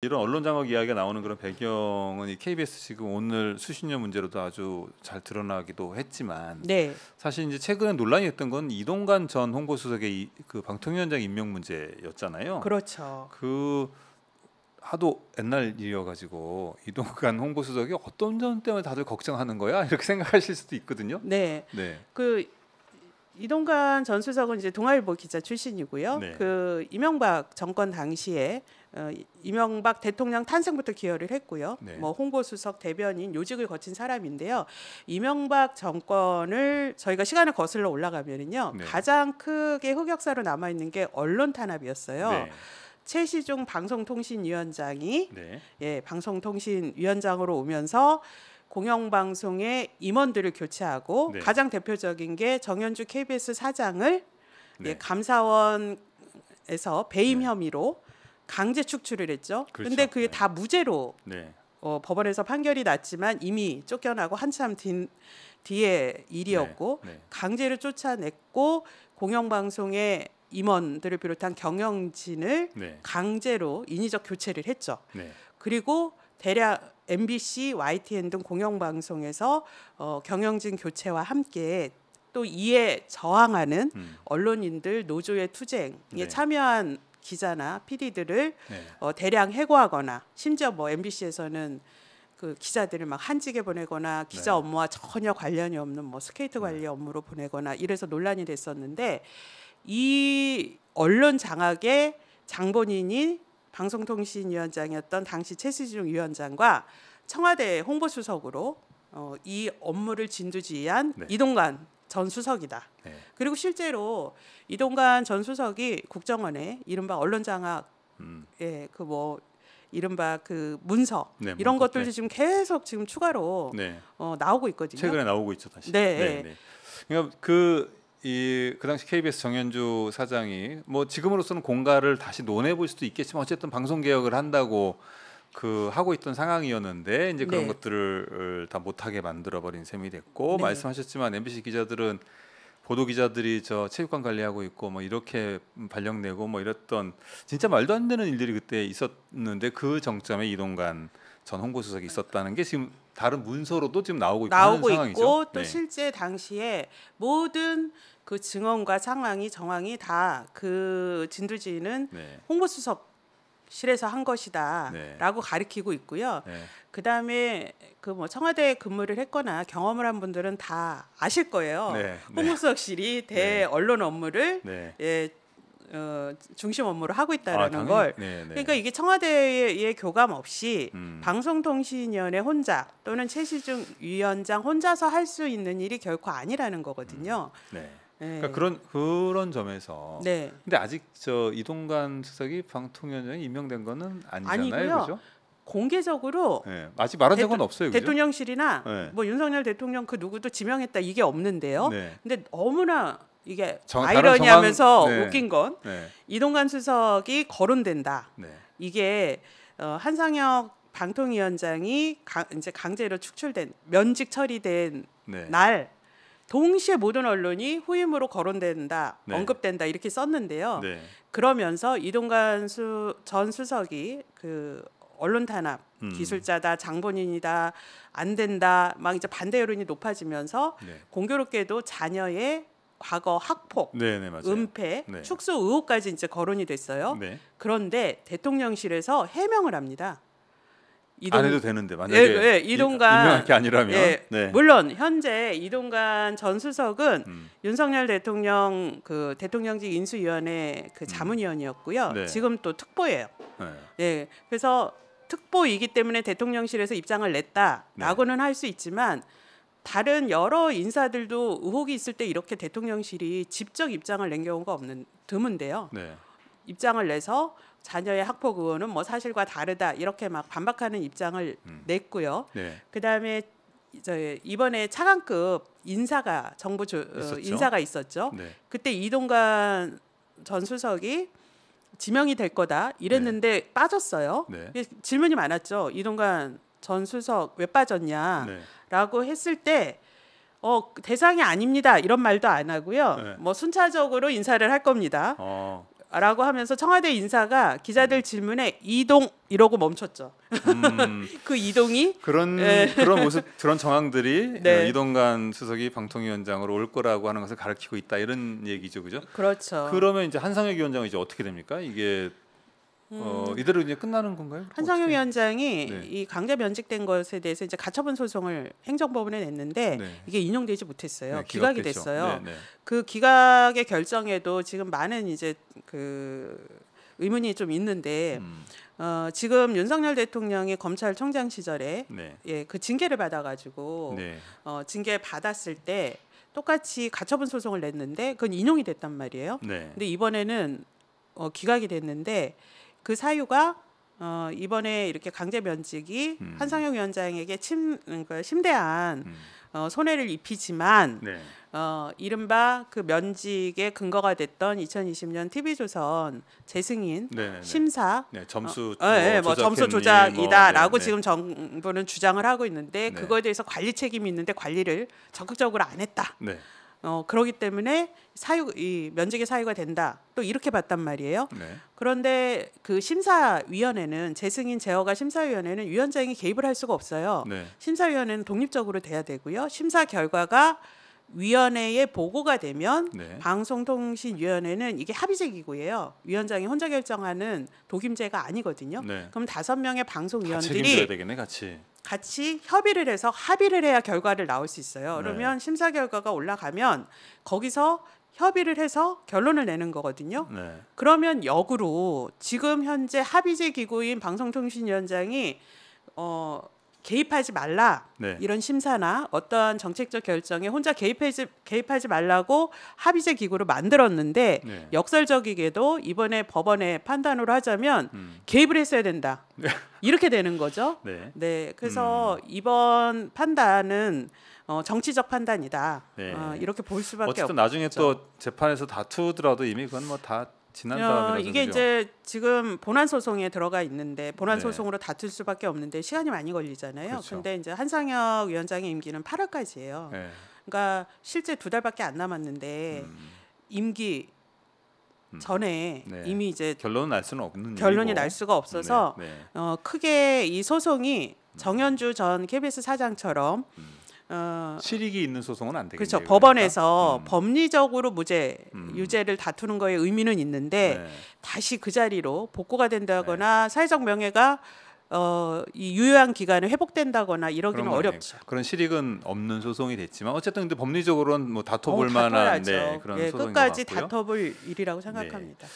이런 언론 장악 이야기가 나오는 그런 배경은 이 KBS 지금 오늘 수신료 문제로도 아주 잘 드러나기도 했지만 네. 사실 이제 최근에 논란이 었던건 이동관 전 홍보수석의 이, 그 방통위원장 임명 문제였잖아요. 그렇죠. 그 하도 옛날 일이어가지고 이동관 홍보수석이 어떤 점 때문에 다들 걱정하는 거야 이렇게 생각하실 수도 있거든요. 네. 네. 그 이동관 전 수석은 이제 동아일보 기자 출신이고요. 네. 그 이명박 정권 당시에 어, 이명박 대통령 탄생부터 기여를 했고요. 네. 뭐 홍보수석 대변인 요직을 거친 사람인데요. 이명박 정권을 저희가 시간을 거슬러 올라가면은요. 네. 가장 크게 흑역사로 남아 있는 게 언론 탄압이었어요. 네. 최시중 방송통신위원장이 네. 예, 방송통신위원장으로 오면서 공영방송의 임원들을 교체하고 네. 가장 대표적인 게 정현주 KBS 사장을 예, 네. 예, 감사원에서 배임 네. 혐의로 강제 축출을 했죠. 그렇죠. 데 그게 네. 다 무죄로 네. 어, 법원에서 판결이 났지만 이미 쫓겨나고 한참 뒤, 뒤에 일이었고 강제를 쫓아냈고 공영방송의 임원들을 비롯한 경영진을 네. 강제로 인위적 교체를 했죠. 네. 그리고 대략 MBC, YTN 등 공영방송에서 어, 경영진 교체와 함께 또 이에 저항하는 음. 언론인들 노조의 투쟁에 네. 참여한 기자나 PD들을 네. 어, 대량 해고하거나 심지어 뭐 MBC에서는 그 기자들을 막 한직에 보내거나 기자 네. 업무와 전혀 관련이 없는 뭐 스케이트 네. 관리 업무로 보내거나 이래서 논란이 됐었는데 이 언론 장악에 장본인이 방송통신위원장이었던 당시 최시중 위원장과 청와대 홍보수석으로 어, 이 업무를 진두지휘한 네. 이동관 전 수석이다. 네. 그리고 실제로 이동관 전 수석이 국정원에 이른바 언론장악 음. 예, 그뭐 이른바 그 문서 네, 이런 문서, 것들도 네. 지금 계속 지금 추가로 네. 어, 나오고 있거든요. 최근에 나오고 있죠 다시. 네. 네 그러니까 그 이그 당시 KBS 정현주 사장이 뭐 지금으로서는 공가를 다시 논해볼 수도 있겠지만 어쨌든 방송 개혁을 한다고 그 하고 있던 상황이었는데 이제 그런 네. 것들을 다 못하게 만들어버린 셈이 됐고 네. 말씀하셨지만 MBC 기자들은 보도 기자들이 저 체육관 관리하고 있고 뭐 이렇게 발령 내고 뭐 이랬던 진짜 말도 안 되는 일들이 그때 있었는데 그 정점에 이동관 전 홍보수석이 있었다는 게 지금 다른 문서로도 지금 나오고 있고 나오고 있고 또 네. 실제 당시에 모든 그 증언과 상황이 정황이 다 그 진두지는 네. 홍보수석 실에서 한 것이다라고 네. 가리키고 있고요. 네. 그다음에 그 뭐 청와대 근무를 했거나 경험을 한 분들은 다 아실 거예요. 네. 네. 홍보수석실이 대 언론 업무를 예, 어, 중심 업무를 하고 있다라는 아, 걸. 네, 네. 그러니까 이게 청와대의 예, 교감 없이 음. 방송통신위원회 혼자 또는 최시중 위원장 혼자서 할 수 있는 일이 결코 아니라는 거거든요. 음. 네. 네. 그러니까 그런 그런 점에서 네. 근데 아직 저 이동관 수석이 방통위원장이 임명된 거는 아니잖아요, 그죠? 공개적으로 네. 아직 말한 적은 없어요. 그죠? 대통령실이나 네. 뭐 윤석열 대통령 그 누구도 지명했다 이게 없는데요. 네. 근데 너무나 이게 아이러니하면서 네. 웃긴 건 네. 이동관 수석이 거론된다. 네. 이게 어, 한상혁 방통위원장이 가, 이제 강제로 축출된 면직 처리된 네. 날 동시에 모든 언론이 후임으로 거론된다, 네. 언급된다 이렇게 썼는데요. 네. 그러면서 이동관 수, 전 수석이 그 언론 탄압, 음. 기술자다, 장본인이다, 안 된다, 막 이제 반대 여론이 높아지면서 공교롭게도 자녀의 과거 학폭, 네네, 네, 은폐, 네. 축소 의혹까지 이제 거론이 됐어요. 네. 그런데 대통령실에서 해명을 합니다. 이동, 안 해도 되는데 만약에 예, 예, 이동관 유명한 게 아니라면 예, 네. 물론 현재 이동관 전 수석은 음. 윤석열 대통령 그 대통령직 인수위원회 그 음. 자문위원이었고요. 네. 지금 또 특보예요. 네. 예, 그래서 특보이기 때문에 대통령실에서 입장을 냈다라고는 네. 할수 있지만 다른 여러 인사들도 의혹이 있을 때 이렇게 대통령실이 직접 입장을 낸 경우가 없는 드문데요. 네. 입장을 내서 자녀의 학폭 의원은 뭐 사실과 다르다 이렇게 막 반박하는 입장을 음. 냈고요. 네. 그다음에 이제 이번에 차관급 인사가 정부 조, 어, 인사가 있었죠. 네. 그때 이동관 전 수석이 지명이 될 거다 이랬는데 네. 빠졌어요. 네. 질문이 많았죠. 이동관 전수석 왜 빠졌냐라고 네. 했을 때 어, 대상이 아닙니다. 이런 말도 안 하고요. 네. 뭐 순차적으로 인사를 할 겁니다. 어. 라고 하면서 청와대 인사가 기자들 음. 질문에 이동 이러고 멈췄죠. 음, 그 이동이 그런 네. 그런 모습 그런 정황들이 네. 어, 이동관 수석이 방통위원장으로 올 거라고 하는 것을 가르키고 있다 이런 얘기죠, 그죠? 그렇죠. 그러면 이제 한상혁 위원장은 이제 어떻게 됩니까? 이게 음. 어, 이대로 이제 끝나는 건가요? 한상혁 위원장이 네. 이 강제 면직된 것에 대해서 이제 가처분 소송을 행정법원에 냈는데 네. 이게 인용되지 못했어요. 네, 기각이 됐죠. 됐어요. 네, 네. 그 기각의 결정에도 지금 많은 이제 그 의문이 좀 있는데 음. 어, 지금 윤석열 대통령이 검찰총장 시절에 네. 예, 그 징계를 받아가지고 어, 징계 받았을 때 똑같이 가처분 소송을 냈는데 그건 인용이 됐단 말이에요. 근데 이번에는 어, 기각이 됐는데 그 사유가 어, 이번에 이렇게 강제 면직이 음. 한상혁 위원장에게 침, 그러니까 심대한 음. 어, 손해를 입히지만 네. 어, 이른바 그 면직의 근거가 됐던 2020년 TV조선 재승인 네네 네. 심사 네, 점수 어, 예, 예, 뭐, 뭐, 뭐, 네, 뭐 점수 조작이다라고 뭐, 네, 지금 정부는 주장을 하고 있는데 네. 그거에 대해서 관리 책임이 있는데 관리를 적극적으로 안 했다. 네. 어, 그러기 때문에 사유 이면적의 사유가 된다. 또 이렇게 봤단 말이에요. 네. 그런데 그 심사위원회는 재승인 제어가 심사위원회는 위원장이 개입을 할 수가 없어요. 네. 심사위원회는 독립적으로 돼야 되고요. 심사 결과가 위원회에 보고가 되면 네. 방송통신위원회는 이게 합의제기구예요. 위원장이 혼자 결정하는 독임제가 아니거든요. 네. 그럼 다섯 명의 방송위원들이 되겠네, 같이. 같이 협의를 해서 합의를 해야 결과를 나올 수 있어요. 네. 그러면 네. 심사 결과가 올라가면 거기서 협의를 해서 결론을 내는 거거든요. 네. 그러면 역으로 지금 현재 합의제 기구인 방송통신위원장이 어 개입하지 말라 네. 이런 심사나 어떠한 정책적 결정에 혼자 개입하지 개입하지 말라고 합의제 기구를 만들었는데 네. 역설적이게도 이번에 법원의 판단으로 하자면 음. 개입을 했어야 된다 네. 이렇게 되는 거죠. 네, 네 그래서 음. 이번 판단은 어, 정치적 판단이다 네. 어, 이렇게 볼 수밖에 어쨌든 없죠. 나중에 또 재판에서 다투더라도 이미 그건 뭐다 지난 다음에 이게 이제 지금 본안 소송에 들어가 있는데 본안 네. 소송으로 다툴 수밖에 없는데 시간이 많이 걸리잖아요. 그렇 근데 이제 한상혁 위원장의 임기는 8월까지예요. 네. 그러니까 실제 두 달밖에 안 남았는데 음. 임기 음. 전에 음. 네. 이미 이제 결론은 날 수는 없는 결론이 일이고. 날 수가 없어서 네. 네. 어, 크게 이 소송이 음. 정현주 전 KBS 사장처럼 음. 어, 실익이 있는 소송은 안되겠네 그렇죠. 그러니까. 법원에서 음. 법리적으로 무죄 음. 유죄를 다투는 거에 의미는 있는데 네. 다시 그 자리로 복구가 된다거나 네. 사회적 명예가 어, 이 유효한 기간에 회복된다거나 이러기는 어렵죠. 그런 실익은 없는 소송이 됐지만 어쨌든 근데 법리적으로는 뭐 다퉈볼 어, 만한 네, 그런 예, 소송인 끝까지 다퉈볼 일이라고 네. 생각합니다.